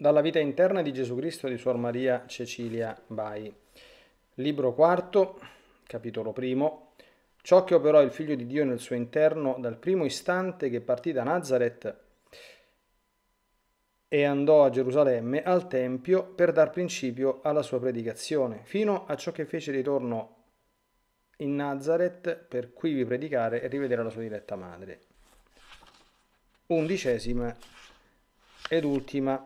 Dalla vita interna di Gesù Cristo di Suor Maria Cecilia Bai. Libro quarto, capitolo primo. Ciò che operò il Figlio di Dio nel suo interno dal primo istante che partì da Nazareth e andò a Gerusalemme al Tempio per dar principio alla sua predicazione, fino a ciò che fece ritorno in Nazareth per qui vi predicare e rivedere la sua diretta madre. Undicesima ed ultima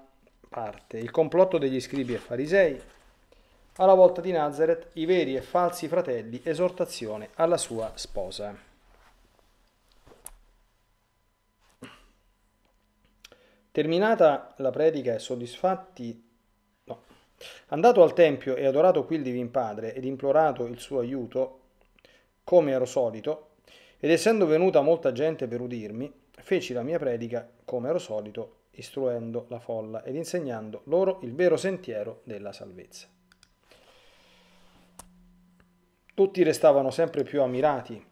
parte, il complotto degli scribi e farisei, alla volta di Nazareth, i veri e falsi fratelli, esortazione alla sua sposa. Terminata la predica e soddisfatti, no. andato al Tempio e adorato qui il Divin Padre ed implorato il suo aiuto, come ero solito, ed essendo venuta molta gente per udirmi, feci la mia predica, come ero solito, istruendo la folla ed insegnando loro il vero sentiero della salvezza. Tutti restavano sempre più ammirati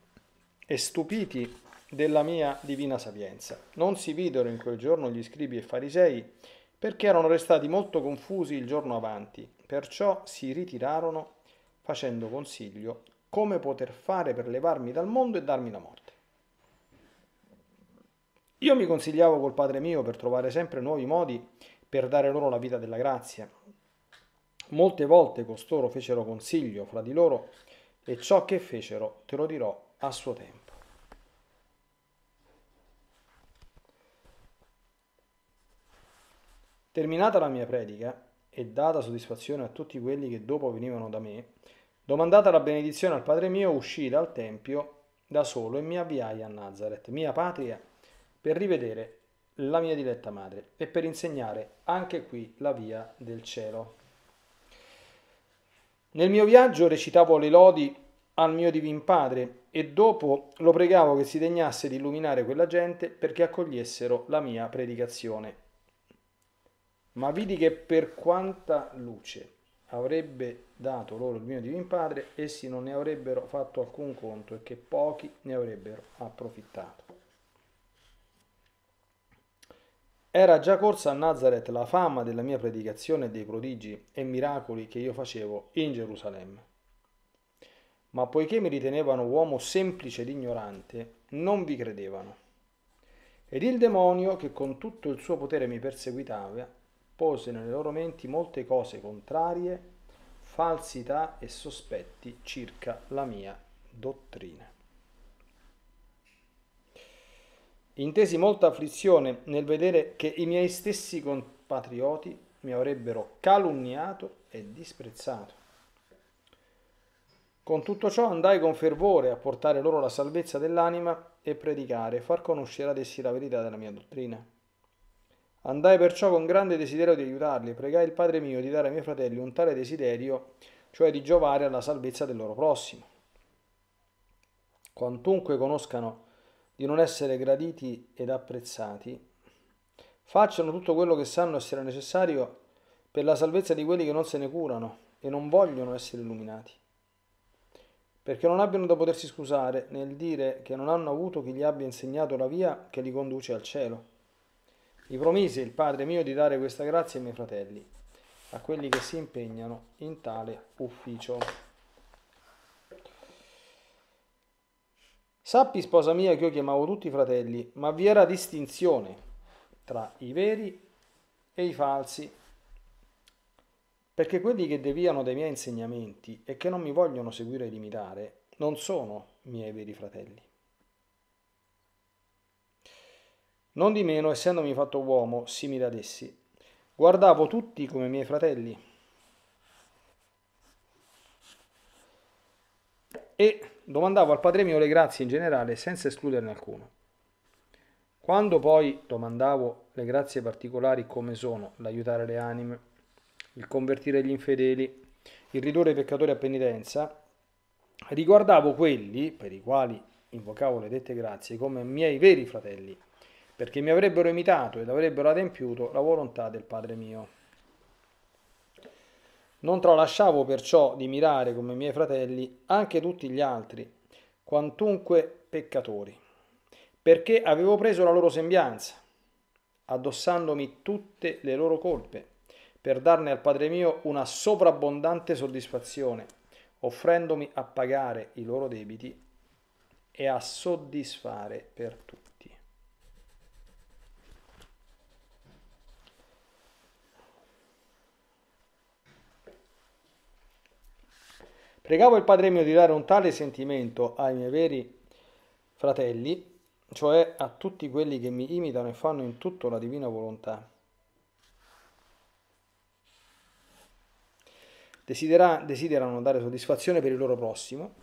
e stupiti della mia divina sapienza. Non si videro in quel giorno gli scribi e farisei perché erano restati molto confusi il giorno avanti, perciò si ritirarono facendo consiglio come poter fare per levarmi dal mondo e darmi la morte. Io mi consigliavo col Padre mio per trovare sempre nuovi modi per dare loro la vita della grazia. Molte volte costoro fecero consiglio fra di loro e ciò che fecero te lo dirò a suo tempo. Terminata la mia predica e data soddisfazione a tutti quelli che dopo venivano da me, domandata la benedizione al Padre mio, uscì dal Tempio da solo e mi avviai a Nazareth, mia patria, per rivedere la mia diletta madre e per insegnare anche qui la via del cielo. Nel mio viaggio recitavo le lodi al mio divin padre e dopo lo pregavo che si degnasse di illuminare quella gente perché accogliessero la mia predicazione. Ma vidi che per quanta luce avrebbe dato loro il mio divin padre, essi non ne avrebbero fatto alcun conto e che pochi ne avrebbero approfittato. Era già corsa a Nazareth la fama della mia predicazione e dei prodigi e miracoli che io facevo in Gerusalemme. Ma poiché mi ritenevano uomo semplice ed ignorante, non vi credevano. Ed il demonio, che con tutto il suo potere mi perseguitava, pose nelle loro menti molte cose contrarie, falsità e sospetti circa la mia dottrina. intesi molta afflizione nel vedere che i miei stessi compatrioti mi avrebbero calunniato e disprezzato. Con tutto ciò andai con fervore a portare loro la salvezza dell'anima e predicare, far conoscere ad essi la verità della mia dottrina. Andai perciò con grande desiderio di aiutarli e pregai il Padre mio di dare ai miei fratelli un tale desiderio, cioè di giovare alla salvezza del loro prossimo. Quantunque conoscano di non essere graditi ed apprezzati, facciano tutto quello che sanno essere necessario per la salvezza di quelli che non se ne curano e non vogliono essere illuminati, perché non abbiano da potersi scusare nel dire che non hanno avuto chi gli abbia insegnato la via che li conduce al cielo. Mi promise il Padre mio di dare questa grazia ai miei fratelli, a quelli che si impegnano in tale ufficio. Sappi, sposa mia, che io chiamavo tutti fratelli, ma vi era distinzione tra i veri e i falsi. Perché quelli che deviano dai miei insegnamenti e che non mi vogliono seguire e limitare non sono miei veri fratelli. Non di meno, essendomi fatto uomo, simile ad essi, guardavo tutti come miei fratelli e domandavo al Padre mio le grazie in generale senza escluderne alcuno. Quando poi domandavo le grazie particolari come sono l'aiutare le anime, il convertire gli infedeli, il ridurre i peccatori a penitenza, riguardavo quelli per i quali invocavo le dette grazie come miei veri fratelli, perché mi avrebbero imitato ed avrebbero adempiuto la volontà del Padre mio. Non tralasciavo perciò di mirare come miei fratelli anche tutti gli altri, quantunque peccatori, perché avevo preso la loro sembianza, addossandomi tutte le loro colpe, per darne al Padre mio una sovrabbondante soddisfazione, offrendomi a pagare i loro debiti e a soddisfare per tutti. Pregavo il Padre mio di dare un tale sentimento ai miei veri fratelli, cioè a tutti quelli che mi imitano e fanno in tutto la divina volontà. Desidera, desiderano dare soddisfazione per il loro prossimo,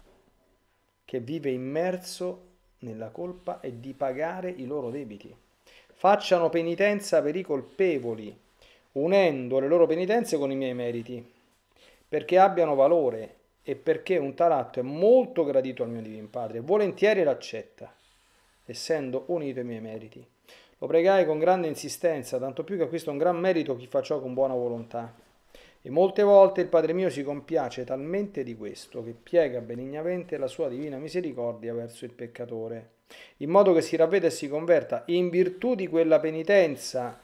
che vive immerso nella colpa, e di pagare i loro debiti. Facciano penitenza per i colpevoli, unendo le loro penitenze con i miei meriti, perché abbiano valore e perché un talatto è molto gradito al mio divin padre, volentieri l'accetta, essendo unito ai miei meriti. Lo pregai con grande insistenza, tanto più che acquista un gran merito chi fa ciò con buona volontà. E molte volte il Padre mio si compiace talmente di questo che piega benignamente la sua divina misericordia verso il peccatore, in modo che si ravveda e si converta in virtù di quella penitenza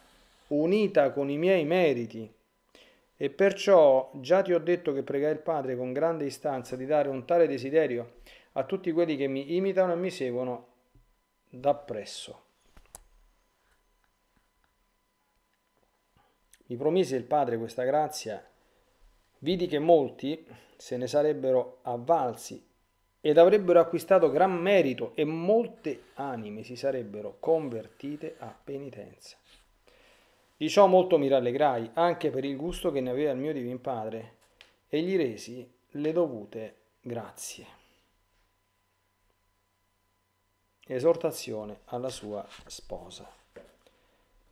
unita con i miei meriti e perciò già ti ho detto che pregai il Padre con grande istanza di dare un tale desiderio a tutti quelli che mi imitano e mi seguono da presso. Mi promise il Padre questa grazia, vidi che molti se ne sarebbero avvalsi ed avrebbero acquistato gran merito e molte anime si sarebbero convertite a penitenza. Di ciò molto mi rallegrai, anche per il gusto che ne aveva il mio divin padre, e gli resi le dovute grazie. Esortazione alla sua sposa.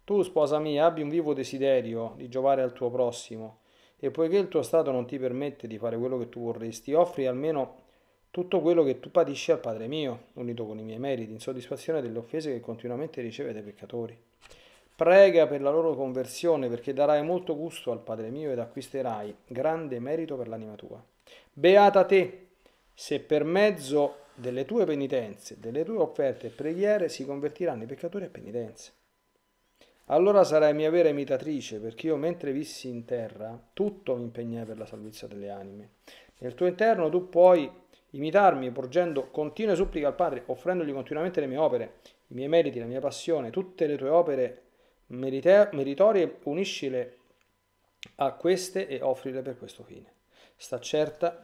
Tu, sposa mia, abbi un vivo desiderio di giovare al tuo prossimo, e poiché il tuo stato non ti permette di fare quello che tu vorresti, offri almeno tutto quello che tu patisci al Padre mio, unito con i miei meriti, in soddisfazione delle offese che continuamente riceve dai peccatori. Prega per la loro conversione perché darai molto gusto al Padre mio ed acquisterai grande merito per l'anima tua. Beata te, se per mezzo delle tue penitenze, delle tue offerte e preghiere si convertiranno i peccatori a penitenze. Allora sarai mia vera imitatrice, perché io mentre vissi in terra tutto mi impegnai per la salvezza delle anime. Nel tuo interno tu puoi imitarmi, porgendo continue suppliche al Padre, offrendogli continuamente le mie opere, i miei meriti, la mia passione, tutte le tue opere merite- meritorie, uniscile a queste e offrile per questo fine. Sta certa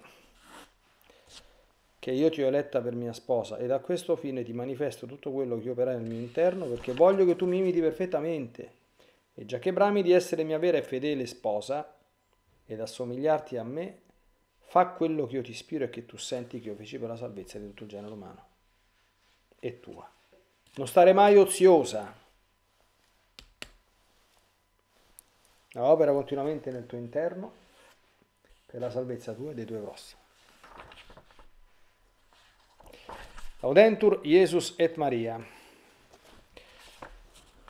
che io ti ho eletta per mia sposa ed a questo fine ti manifesto tutto quello che operai nel mio interno perché voglio che tu mi imiti perfettamente. E già che brami di essere mia vera e fedele sposa ed assomigliarti a me, fa quello che io ti ispiro e che tu senti che io feci per la salvezza di tutto il genere umano. E tua. Non stare mai oziosa. opera continuamente nel tuo interno per la salvezza tua e dei tuoi prossimi. Audentur Jesus et Maria.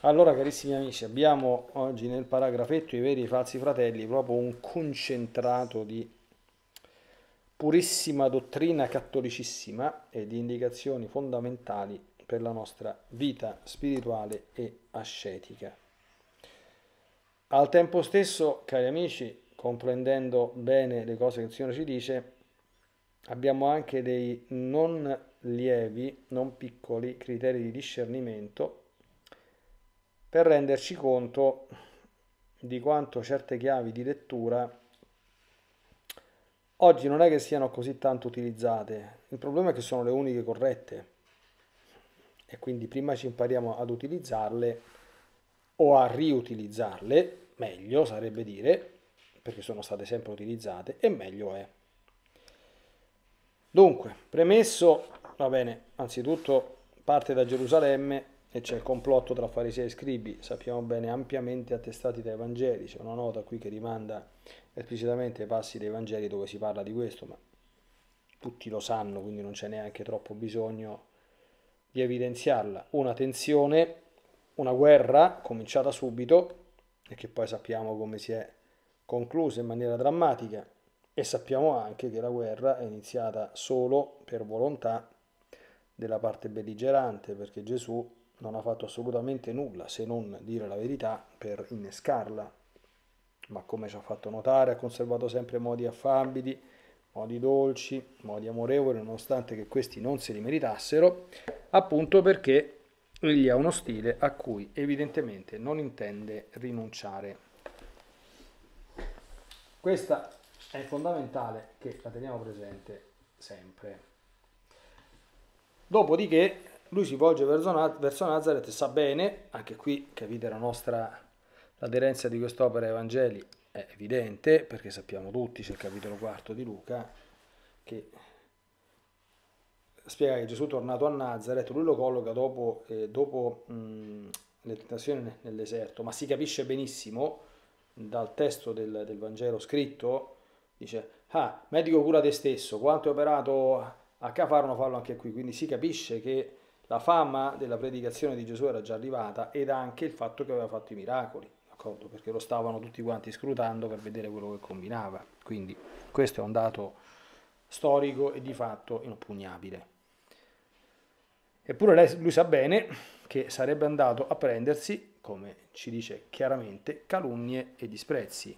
Allora carissimi amici, abbiamo oggi nel paragrafetto i veri e i falsi fratelli, proprio un concentrato di purissima dottrina cattolicissima e di indicazioni fondamentali per la nostra vita spirituale e ascetica. Al tempo stesso, cari amici, comprendendo bene le cose che il Signore ci dice, abbiamo anche dei non lievi, non piccoli criteri di discernimento per renderci conto di quanto certe chiavi di lettura oggi non è che siano così tanto utilizzate, il problema è che sono le uniche corrette e quindi prima ci impariamo ad utilizzarle o a riutilizzarle, meglio sarebbe dire, perché sono state sempre utilizzate, e meglio è. Dunque, premesso, va bene, anzitutto parte da Gerusalemme e c'è il complotto tra farisei e scribi, sappiamo bene ampiamente attestati dai Vangeli, c'è una nota qui che rimanda esplicitamente ai passi dei Vangeli dove si parla di questo, ma tutti lo sanno, quindi non c'è neanche troppo bisogno di evidenziarla. Una tensione una guerra cominciata subito e che poi sappiamo come si è conclusa in maniera drammatica e sappiamo anche che la guerra è iniziata solo per volontà della parte belligerante perché Gesù non ha fatto assolutamente nulla se non dire la verità per innescarla, ma come ci ha fatto notare ha conservato sempre modi affabili, modi dolci, modi amorevoli, nonostante che questi non se li meritassero, appunto perché egli ha uno stile a cui evidentemente non intende rinunciare. Questa è fondamentale che la teniamo presente sempre. Dopodiché lui si volge verso Nazareth e sa bene, anche qui capite la nostra l'aderenza di quest'opera ai Vangeli è evidente, perché sappiamo tutti, c'è il capitolo quarto di Luca, che spiega che Gesù tornato a Nazareth, lui lo colloca dopo, eh, dopo mh, le tentazioni nel deserto, ma si capisce benissimo dal testo del, del Vangelo scritto, dice, ah, medico cura te stesso, quanto è operato a Cafarno fallo anche qui, quindi si capisce che la fama della predicazione di Gesù era già arrivata ed anche il fatto che aveva fatto i miracoli, d'accordo? Perché lo stavano tutti quanti scrutando per vedere quello che combinava, quindi questo è un dato storico e di fatto inoppugnabile. Eppure lei, lui sa bene che sarebbe andato a prendersi, come ci dice chiaramente, calunnie e disprezzi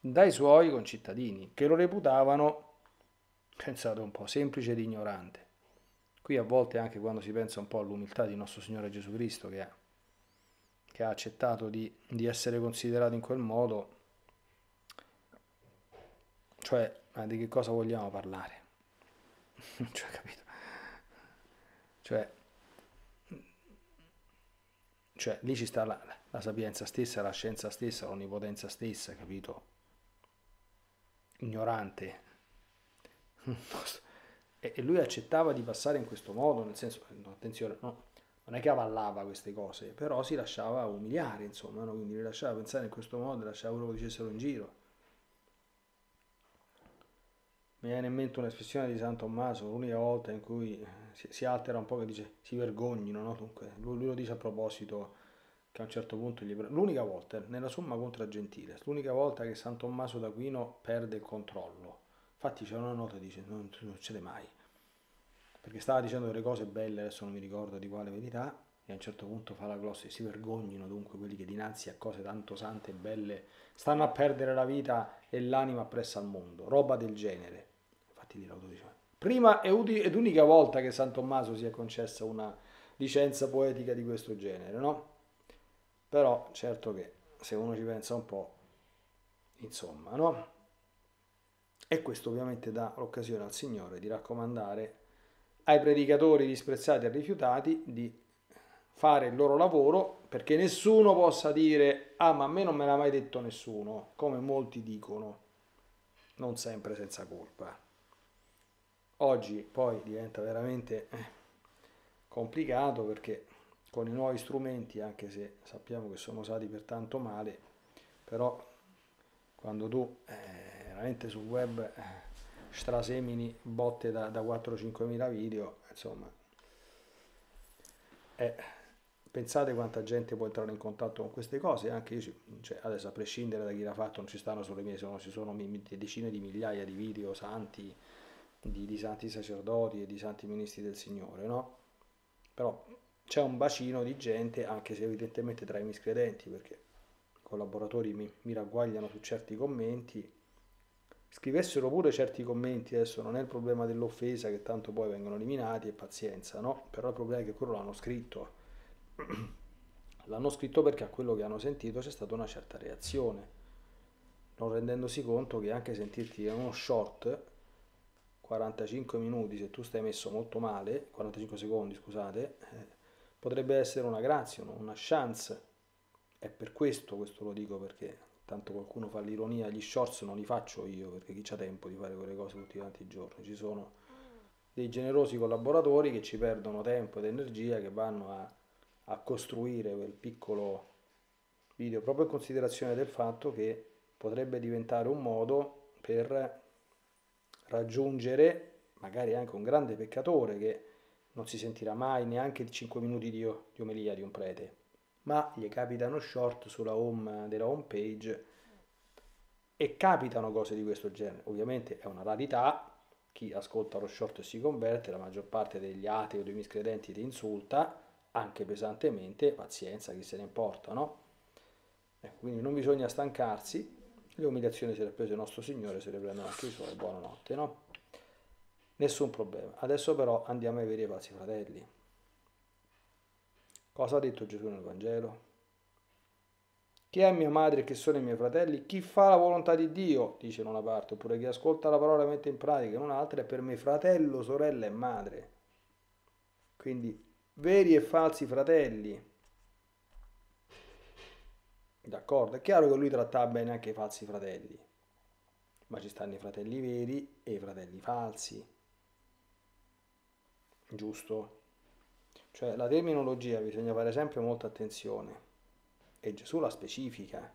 dai suoi concittadini, che lo reputavano, pensate un po', semplice ed ignorante. Qui a volte anche quando si pensa un po' all'umiltà di nostro Signore Gesù Cristo, che ha, che ha accettato di, di essere considerato in quel modo, cioè ma di che cosa vogliamo parlare? Non ci cioè, capito? Cioè, cioè lì ci sta la, la sapienza stessa, la scienza stessa, l'onnipotenza stessa, capito? Ignorante. e, e lui accettava di passare in questo modo, nel senso, eh, no, attenzione, no, non è che avallava queste cose, però si lasciava umiliare, insomma, no? quindi li lasciava pensare in questo modo, lasciava quello che dicessero in giro. Mi viene in mente un'espressione di San Tommaso, l'unica volta in cui eh, si, si altera un po' che dice si vergognino, no? Dunque, lui, lui, lo dice a proposito che a un certo punto gli... L'unica volta, eh, nella somma contro Gentile, l'unica volta che San Tommaso d'Aquino perde il controllo. Infatti c'è una nota che dice non, non succede mai. Perché stava dicendo delle cose belle, adesso non mi ricordo di quale verità, e a un certo punto fa la glossa si vergognino dunque quelli che dinanzi a cose tanto sante e belle stanno a perdere la vita e l'anima appresso al mondo, roba del genere. Infatti lì l'auto diceva, Prima ed unica volta che San Tommaso si è concessa una licenza poetica di questo genere, no? Però certo che se uno ci pensa un po', insomma, no? E questo ovviamente dà l'occasione al Signore di raccomandare ai predicatori disprezzati e rifiutati di fare il loro lavoro perché nessuno possa dire ah ma a me non me l'ha mai detto nessuno, come molti dicono, non sempre senza colpa. Oggi poi diventa veramente eh, complicato perché con i nuovi strumenti, anche se sappiamo che sono usati per tanto male, però quando tu eh, veramente sul web eh, strasemini botte da, da 4-5 mila video, insomma, eh, pensate quanta gente può entrare in contatto con queste cose, anche io, cioè, adesso a prescindere da chi l'ha fatto, non ci stanno solo i miei, sono, ci sono decine di migliaia di video santi, di, di santi sacerdoti e di santi ministri del Signore, no? Però c'è un bacino di gente, anche se evidentemente tra i miscredenti, perché i collaboratori mi, mi ragguagliano su certi commenti, scrivessero pure certi commenti, adesso non è il problema dell'offesa che tanto poi vengono eliminati e pazienza, no? Però il problema è che quello l'hanno scritto. L'hanno scritto perché a quello che hanno sentito c'è stata una certa reazione, non rendendosi conto che anche sentirti uno short 45 minuti, se tu stai messo molto male, 45 secondi scusate, eh, potrebbe essere una grazia, una chance. È per questo, questo lo dico perché tanto qualcuno fa l'ironia, gli shorts non li faccio io perché chi ha tempo di fare quelle cose tutti quanti i giorni, ci sono dei generosi collaboratori che ci perdono tempo ed energia, che vanno a, a costruire quel piccolo video proprio in considerazione del fatto che potrebbe diventare un modo per raggiungere magari anche un grande peccatore che non si sentirà mai neanche 5 minuti di, di omelia di un prete, ma gli capitano short sulla home della home page e capitano cose di questo genere. Ovviamente è una rarità, chi ascolta lo short si converte, la maggior parte degli atei o dei miscredenti ti insulta, anche pesantemente, pazienza, chi se ne importa, no? Ecco, quindi non bisogna stancarsi, le umiliazioni se le ha prese il nostro Signore, se le prendono anche i suoi, buonanotte, no? Nessun problema. Adesso però andiamo ai veri e falsi fratelli. Cosa ha detto Gesù nel Vangelo? Chi è mia madre e che sono i miei fratelli? Chi fa la volontà di Dio, dice in una parte, oppure chi ascolta la parola e mette in pratica in un'altra, è per me fratello, sorella e madre. Quindi veri e falsi fratelli D'accordo, è chiaro che lui trattava bene anche i falsi fratelli, ma ci stanno i fratelli veri e i fratelli falsi. Giusto? Cioè la terminologia bisogna fare sempre molta attenzione e Gesù la specifica.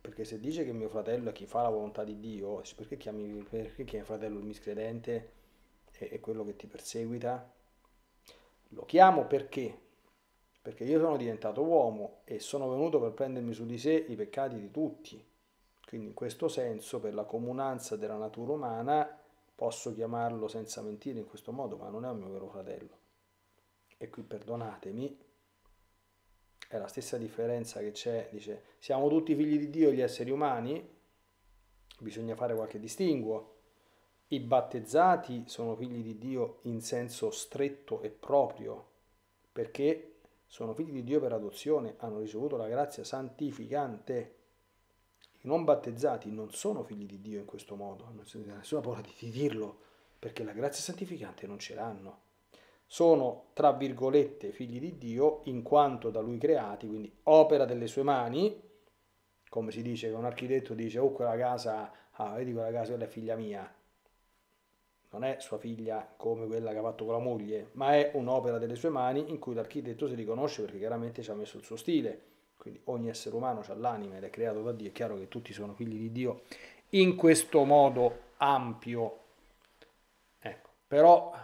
Perché se dice che mio fratello è chi fa la volontà di Dio, perché chiami, perché chiami fratello il miscredente e, e quello che ti perseguita? Lo chiamo perché? perché io sono diventato uomo e sono venuto per prendermi su di sé i peccati di tutti. Quindi in questo senso, per la comunanza della natura umana, posso chiamarlo senza mentire in questo modo, ma non è un mio vero fratello. E qui perdonatemi, è la stessa differenza che c'è, dice, siamo tutti figli di Dio gli esseri umani, bisogna fare qualche distinguo. I battezzati sono figli di Dio in senso stretto e proprio, perché sono figli di Dio per adozione, hanno ricevuto la grazia santificante. I non battezzati non sono figli di Dio in questo modo, non c'è nessuna paura di dirlo, perché la grazia santificante non ce l'hanno. Sono, tra virgolette, figli di Dio in quanto da Lui creati, quindi opera delle sue mani, come si dice che un architetto dice, oh quella casa, ah vedi quella casa, quella è figlia mia, non è sua figlia come quella che ha fatto con la moglie, ma è un'opera delle sue mani in cui l'architetto si riconosce perché chiaramente ci ha messo il suo stile. Quindi ogni essere umano ha l'anima ed è creato da Dio, è chiaro che tutti sono figli di Dio in questo modo ampio. Ecco, però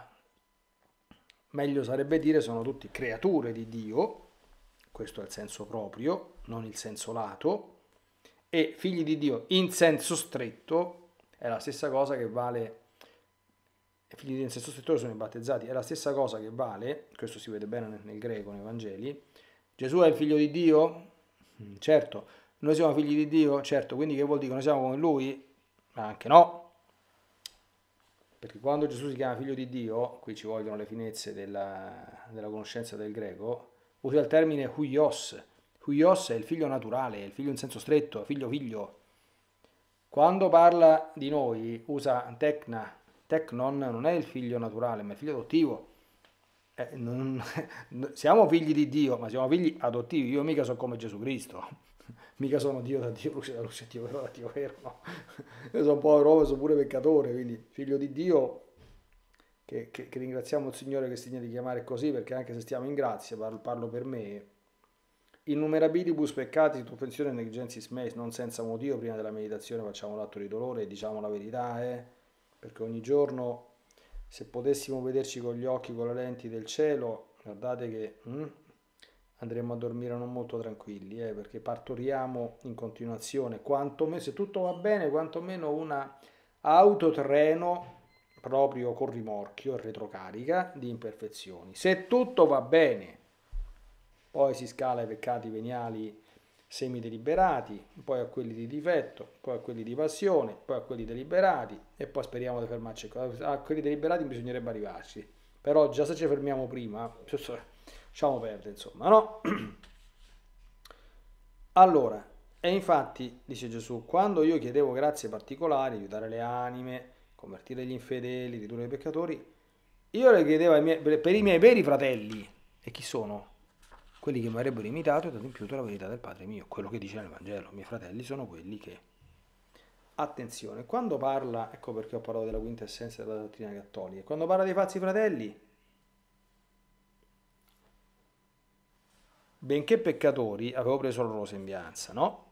meglio sarebbe dire sono tutti creature di Dio, questo è il senso proprio, non il senso lato, e figli di Dio in senso stretto è la stessa cosa che vale figli del stesso settore sono i battezzati, è la stessa cosa che vale, questo si vede bene nel, greco, nei Vangeli, Gesù è il figlio di Dio? Mm, certo, noi siamo figli di Dio? Certo, quindi che vuol dire che noi siamo come lui? Ma anche no, perché quando Gesù si chiama figlio di Dio, qui ci vogliono le finezze della, della conoscenza del greco, usa il termine huios, huios è il figlio naturale, il figlio in senso stretto, figlio figlio. Quando parla di noi usa tecna, Tecnon non è il figlio naturale, ma è figlio adottivo. Eh, non, siamo figli di Dio, ma siamo figli adottivi. Io mica sono come Gesù Cristo, mica sono Dio da Dio, luce da luce, Dio vero da Dio vero. No? Io sono povero, sono pure peccatore, quindi figlio di Dio. Che, che, che ringraziamo il Signore che segna di chiamare così, perché anche se stiamo in grazia, parlo, parlo per me, innumerabilibus peccati, offensione e negligences meis, non senza motivo, prima della meditazione facciamo l'atto di dolore e diciamo la verità, eh? perché ogni giorno se potessimo vederci con gli occhi, con le lenti del cielo, guardate che mm, andremo a dormire non molto tranquilli, eh, perché partoriamo in continuazione, quantomeno, se tutto va bene, quantomeno una autotreno proprio con rimorchio e retrocarica di imperfezioni. Se tutto va bene, poi si scala i peccati veniali semi deliberati, poi a quelli di difetto, poi a quelli di passione, poi a quelli deliberati e poi speriamo di fermarci. A quelli deliberati bisognerebbe arrivarci, però già se ci fermiamo prima, facciamo perdere insomma, no? Allora, e infatti, dice Gesù, quando io chiedevo grazie particolari, aiutare le anime, convertire gli infedeli, ridurre i peccatori, io le chiedevo miei, per i miei veri fratelli, e chi sono? Quelli che mi avrebbero imitato ed adempiuto la verità del Padre mio, quello che dice nel Vangelo. I miei fratelli sono quelli che... Attenzione, quando parla, ecco perché ho parlato della quinta essenza della dottrina cattolica, quando parla dei falsi fratelli, benché peccatori, avevo preso la loro sembianza, no?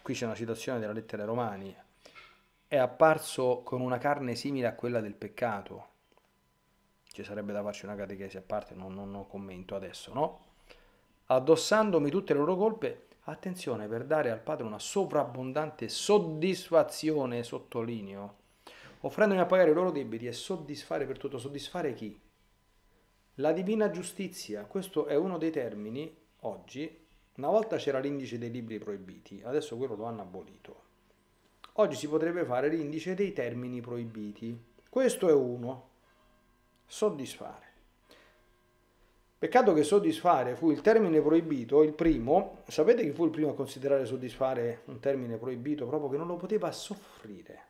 Qui c'è una citazione della lettera ai Romani, è apparso con una carne simile a quella del peccato, ci sarebbe da farci una catechesi a parte, non, non, non commento adesso, no? Addossandomi tutte le loro colpe, attenzione per dare al Padre una sovrabbondante soddisfazione, sottolineo, offrendomi a pagare i loro debiti e soddisfare per tutto, soddisfare chi? La divina giustizia, questo è uno dei termini oggi, una volta c'era l'indice dei libri proibiti, adesso quello lo hanno abolito. Oggi si potrebbe fare l'indice dei termini proibiti. Questo è uno, soddisfare. Peccato che soddisfare fu il termine proibito, il primo, sapete chi fu il primo a considerare soddisfare un termine proibito proprio che non lo poteva soffrire?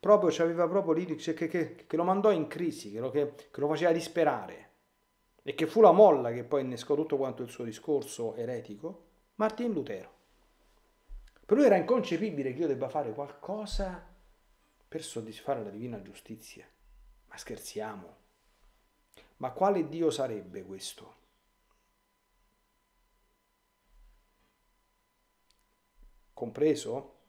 Proprio ci aveva proprio lì che, che, che, lo mandò in crisi, che lo, che lo faceva disperare e che fu la molla che poi innescò tutto quanto il suo discorso eretico, Martin Lutero. Per lui era inconcepibile che io debba fare qualcosa per soddisfare la divina giustizia. Ma scherziamo. Ma quale Dio sarebbe questo? Compreso?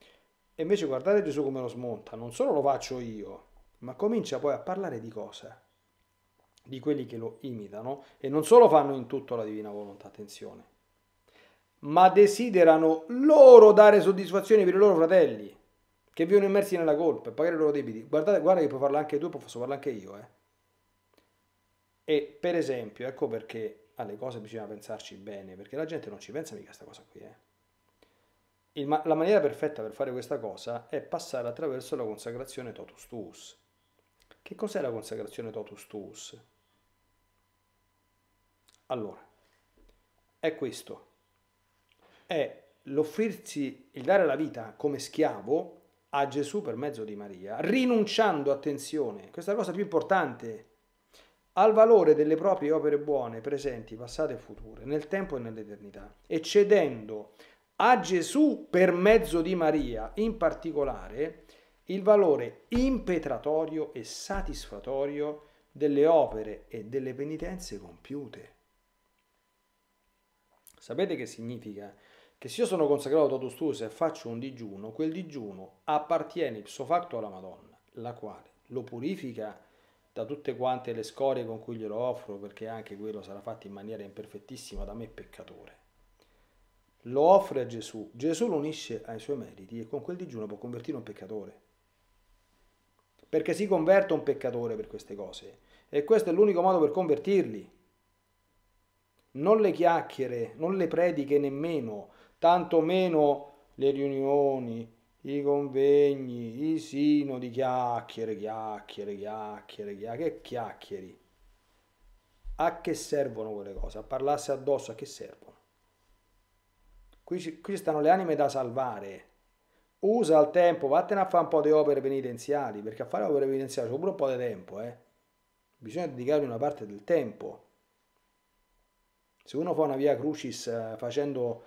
E invece guardate Gesù come lo smonta, non solo lo faccio io, ma comincia poi a parlare di cosa? Di quelli che lo imitano e non solo fanno in tutto la divina volontà, attenzione, ma desiderano loro dare soddisfazione per i loro fratelli che vivono immersi nella colpa e pagare i loro debiti. Guardate, guarda che puoi farlo anche tu, posso farlo anche io. Eh. E per esempio, ecco perché alle cose bisogna pensarci bene, perché la gente non ci pensa mica a questa cosa qui. Eh. Il, la maniera perfetta per fare questa cosa è passare attraverso la consacrazione totus tuus. Che cos'è la consacrazione totus tuus? Allora, è questo. È l'offrirsi, il dare la vita come schiavo a Gesù per mezzo di Maria, rinunciando, attenzione, questa è la cosa più importante, al valore delle proprie opere buone, presenti, passate e future, nel tempo e nell'eternità, e cedendo a Gesù per mezzo di Maria, in particolare, il valore impetratorio e satisfatorio delle opere e delle penitenze compiute. Sapete che significa? che se io sono consacrato a ad Ostusa e faccio un digiuno, quel digiuno appartiene ipso facto alla Madonna, la quale lo purifica da tutte quante le scorie con cui glielo offro, perché anche quello sarà fatto in maniera imperfettissima da me peccatore. Lo offre a Gesù, Gesù lo unisce ai suoi meriti e con quel digiuno può convertire un peccatore. Perché si converte un peccatore per queste cose e questo è l'unico modo per convertirli non le chiacchiere, non le prediche nemmeno, tanto meno le riunioni, i convegni, i sinodi, chiacchiere, chiacchiere, chiacchiere, chiacchiere, chiacchieri. A che servono quelle cose? A parlarsi addosso, a che servono? Qui, qui stanno le anime da salvare. Usa il tempo, vattene a fare un po' di opere penitenziali, perché a fare opere penitenziali c'è pure un po' di tempo, eh. Bisogna dedicare una parte del tempo. Se uno fa una via crucis eh, facendo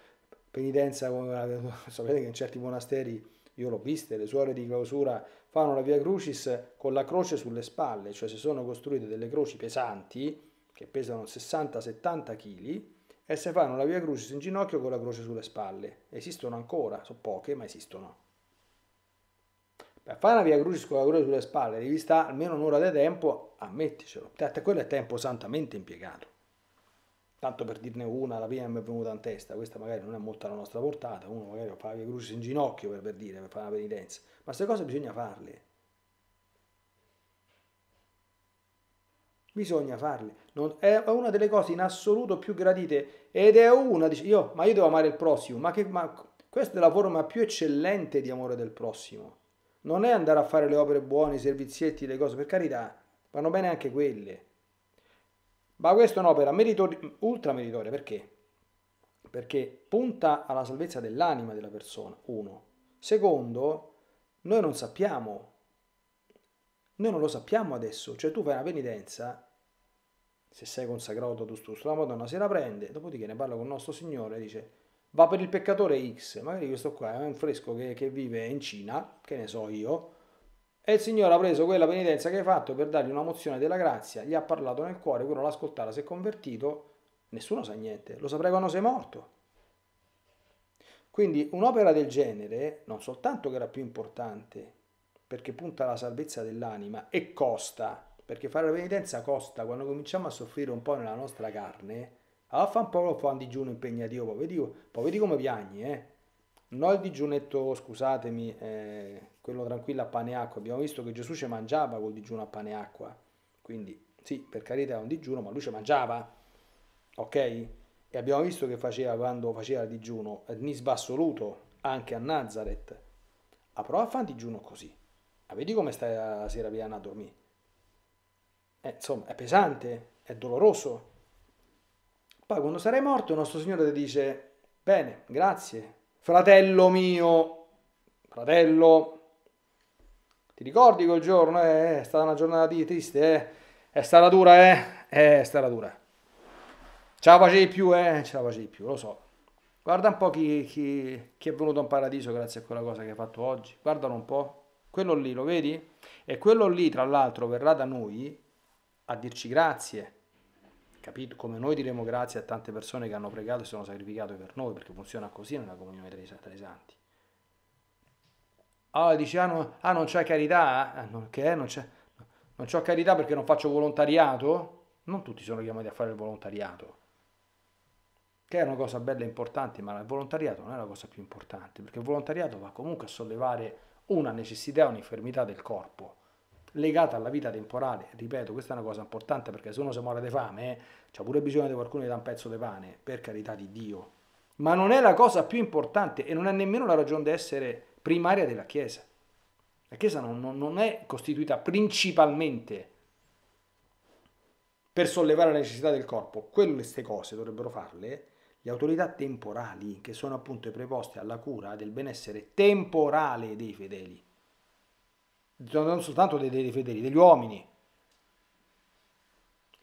penitenza, sapete che in certi monasteri, io l'ho vista, le suore di clausura fanno la via crucis con la croce sulle spalle, cioè si sono costruite delle croci pesanti, che pesano 60-70 kg, e se fanno la via crucis in ginocchio con la croce sulle spalle. Esistono ancora, sono poche, ma esistono. Per fare la via crucis con la croce sulle spalle devi stare almeno un'ora di tempo, ammetticelo. Quello è tempo santamente impiegato tanto per dirne una, la prima mi è venuta in testa, questa magari non è molto alla nostra portata, uno magari fa le cruci in ginocchio per, per dire, per fare una penitenza, ma queste cose bisogna farle. Bisogna farle. Non, è una delle cose in assoluto più gradite ed è una, dice, io, ma io devo amare il prossimo, ma, che, ma questa è la forma più eccellente di amore del prossimo. Non è andare a fare le opere buone, i servizietti, le cose, per carità, vanno bene anche quelle ma questa è un'opera ultra meritoria perché? Perché punta alla salvezza dell'anima della persona, uno. Secondo, noi non sappiamo, noi non lo sappiamo adesso, cioè tu fai una penitenza, se sei consacrato tu stesso, la Madonna se la prende, dopodiché ne parla con il nostro Signore e dice va per il peccatore X, magari questo qua è un fresco che, che vive in Cina, che ne so io, e il Signore ha preso quella penitenza che hai fatto per dargli una mozione della grazia, gli ha parlato nel cuore, quello l'ha ascoltata, si è convertito, nessuno sa niente, lo saprai quando sei morto. Quindi un'opera del genere non soltanto che era più importante, perché punta alla salvezza dell'anima e costa, perché fare la penitenza costa, quando cominciamo a soffrire un po' nella nostra carne, allora ah, fa un po', un po un digiuno impegnativo, poi vedi, poi vedi come piagni, eh? Non il digiunetto, scusatemi, eh, quello tranquillo a pane e acqua. Abbiamo visto che Gesù ci mangiava col digiuno a pane e acqua. Quindi, sì, per carità è un digiuno, ma lui ci mangiava. Ok? E abbiamo visto che faceva quando faceva il digiuno, nisba assoluto, anche a Nazareth. A prova a fare un digiuno così. Ma vedi come stai la sera piena a dormire. Eh, insomma, è pesante, è doloroso. Poi quando sarai morto il nostro Signore ti dice, bene, grazie, fratello mio, fratello, ti ricordi quel giorno? Eh, è stata una giornata triste, eh? È stata dura, eh? eh? È stata dura. Ce la facevi più, eh? Ce la facevi più, lo so. Guarda un po' chi, chi, chi è venuto in paradiso grazie a quella cosa che hai fatto oggi. Guardalo un po'. Quello lì, lo vedi? E quello lì, tra l'altro, verrà da noi a dirci grazie. Capito? Come noi diremo grazie a tante persone che hanno pregato e sono sacrificate per noi, perché funziona così nella comunione tra i santi. Ah, dici, ah, no, ah non c'è carità? Ah, eh, non, che non c'è? Non ho carità perché non faccio volontariato? Non tutti sono chiamati a fare il volontariato. Che è una cosa bella e importante, ma il volontariato non è la cosa più importante, perché il volontariato va comunque a sollevare una necessità, un'infermità del corpo legata alla vita temporale. Ripeto, questa è una cosa importante perché se uno si muore di fame, eh, c'è pure bisogno di qualcuno che dà un pezzo di pane, per carità di Dio. Ma non è la cosa più importante e non è nemmeno la ragione di essere primaria della Chiesa. La Chiesa non, non è costituita principalmente per sollevare la necessità del corpo, queste cose dovrebbero farle le autorità temporali, che sono appunto preposte alla cura del benessere temporale dei fedeli, non soltanto dei, dei fedeli, degli uomini,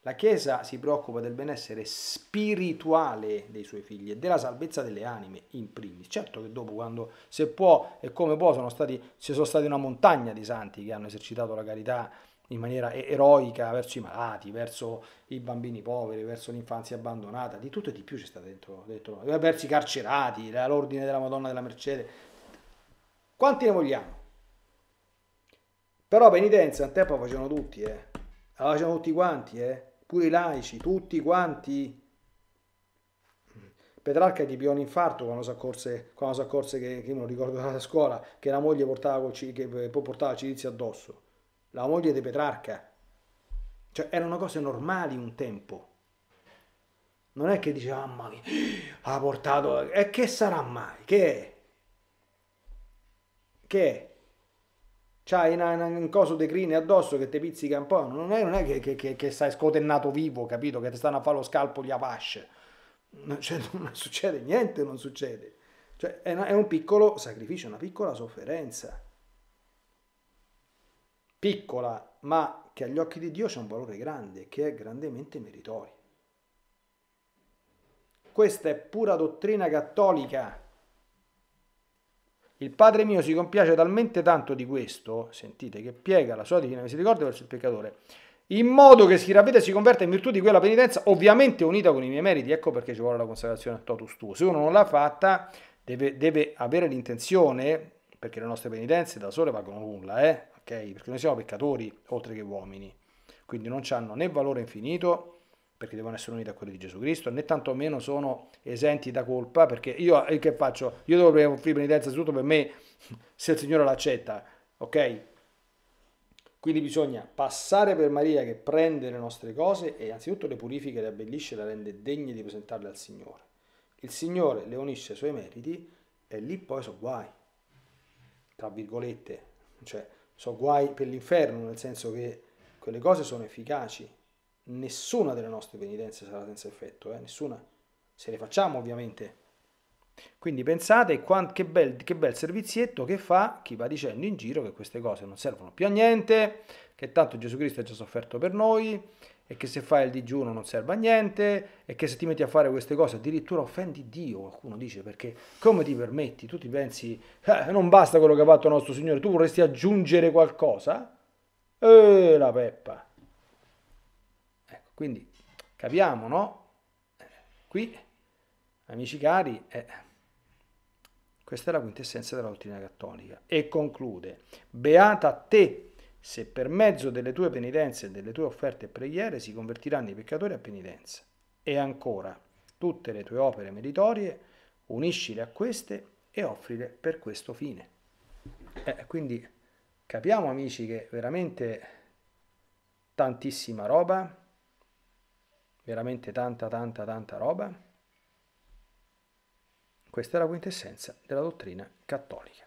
la Chiesa si preoccupa del benessere spirituale dei suoi figli e della salvezza delle anime, in primis. Certo che dopo, quando, se può e come può, sono stati, ci sono stati una montagna di santi che hanno esercitato la carità in maniera eroica verso i malati, verso i bambini poveri, verso l'infanzia abbandonata, di tutto e di più c'è stato dentro, dentro verso i carcerati, l'ordine della Madonna della Mercede. Quanti ne vogliamo? Però penitenza un tempo facevano tutti, eh. La facevano tutti quanti, eh pure i laici, tutti quanti. Petrarca gli piò un infarto quando si accorse, quando si accorse che, che non ricordo la scuola, che la moglie portava, che eh, portava Cirizia addosso. La moglie di Petrarca. Cioè, erano cose normali un tempo. Non è che diceva, mamma mia, ha portato... E che sarà mai? Che è? Che è? c'hai una, una, un coso di crine addosso che ti pizzica un po', non è, non è che, che, che, che, stai scotennato vivo, capito? Che ti stanno a fare lo scalpo gli Apache. Non, cioè, non succede niente, non succede. Cioè, è, una, è un piccolo sacrificio, una piccola sofferenza. Piccola, ma che agli occhi di Dio c'è un valore grande, che è grandemente meritorio. Questa è pura dottrina cattolica il Padre mio si compiace talmente tanto di questo, sentite, che piega la sua divina misericordia verso il peccatore, in modo che si ravvede e si converta in virtù di quella penitenza, ovviamente unita con i miei meriti, ecco perché ci vuole la consacrazione a totus tuo. Se uno non l'ha fatta, deve, deve avere l'intenzione, perché le nostre penitenze da sole valgono nulla, eh? okay? perché noi siamo peccatori oltre che uomini, quindi non hanno né valore infinito perché devono essere uniti a quelli di Gesù Cristo, né tantomeno sono esenti da colpa, perché io eh, che faccio? Io devo offrire penitenza tutto per me, se il Signore l'accetta, ok? Quindi bisogna passare per Maria che prende le nostre cose e anzitutto le purifica, le abbellisce, le rende degne di presentarle al Signore. Il Signore le unisce ai suoi meriti e lì poi sono guai, tra virgolette, cioè so guai per l'inferno, nel senso che quelle cose sono efficaci, nessuna delle nostre penitenze sarà senza effetto, eh? nessuna, se le facciamo ovviamente. Quindi pensate quant, che, bel, che bel servizietto che fa chi va dicendo in giro che queste cose non servono più a niente, che tanto Gesù Cristo ha già sofferto per noi e che se fai il digiuno non serve a niente e che se ti metti a fare queste cose addirittura offendi Dio, qualcuno dice, perché come ti permetti? Tu ti pensi, eh, non basta quello che ha fatto il nostro Signore, tu vorresti aggiungere qualcosa? E eh, la peppa! Quindi capiamo, no? Eh, qui, amici cari, eh, questa è la quintessenza della dottrina cattolica. E conclude, beata a te se per mezzo delle tue penitenze e delle tue offerte e preghiere si convertiranno i peccatori a penitenza. E ancora, tutte le tue opere meritorie, uniscile a queste e offrile per questo fine. Eh, quindi capiamo amici che veramente tantissima roba, veramente tanta tanta tanta roba. Questa è la quintessenza della dottrina cattolica.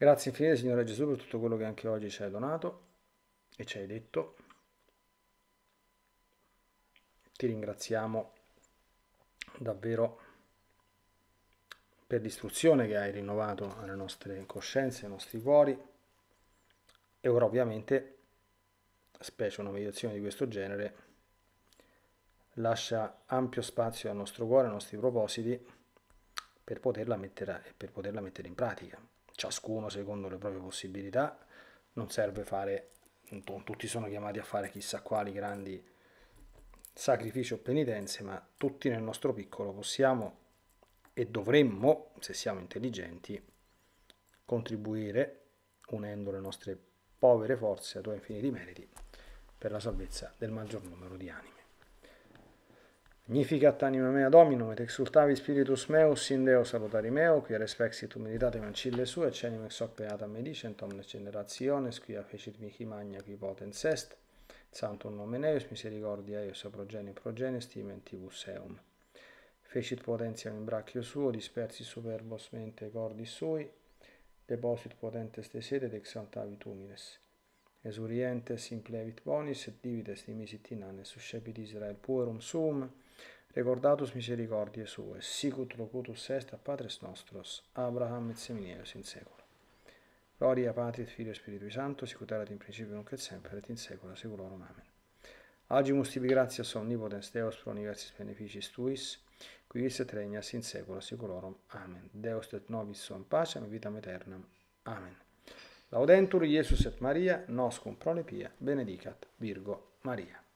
Grazie infinite Signore Gesù per tutto quello che anche oggi ci hai donato e ci hai detto. Ti ringraziamo davvero per l'istruzione che hai rinnovato alle nostre coscienze, ai nostri cuori e ora ovviamente, specie una meditazione di questo genere, lascia ampio spazio al nostro cuore, ai nostri propositi per poterla mettere, per poterla mettere in pratica ciascuno secondo le proprie possibilità, non serve fare, tutti sono chiamati a fare chissà quali grandi sacrifici o penitenze, ma tutti nel nostro piccolo possiamo e dovremmo, se siamo intelligenti, contribuire unendo le nostre povere forze ai tuoi infiniti meriti per la salvezza del maggior numero di anime. Magnificat anima mea Domino, et exultavi spiritus meus in Deo salutari meo, qui respexit humilitate mancille sue, cenim ex hoc beatam me dicent omnes generationes, qui fecit mihi magna qui potens est, Santum nomen eius, misericordia eius a progenie progenie, eum. Fecit potenziam in bracchio suo, dispersi superbos mente cordi sui, deposit potentes de sede, exaltavit tumines. Esurientes implevit bonis, et divides dimisit in annes, suscepit Israel puerum sum, Recordatus misericordiae sue, sicut locutus est a patres nostros, Abraham et semineus in secola. Gloria Patris, Filio e Spirito Santo, sicut erat in principio, nunc et sempre, et in secola seculorum. Amen. Agimus tibi gratias omnipotens Deus pro universis beneficis tuis, qui vis et regnas in secula seculorum. Amen. Deus et nobis son pacem vitam aeternam. Amen. Laudentur Iesus et Maria, noscum pia, benedicat Virgo Maria.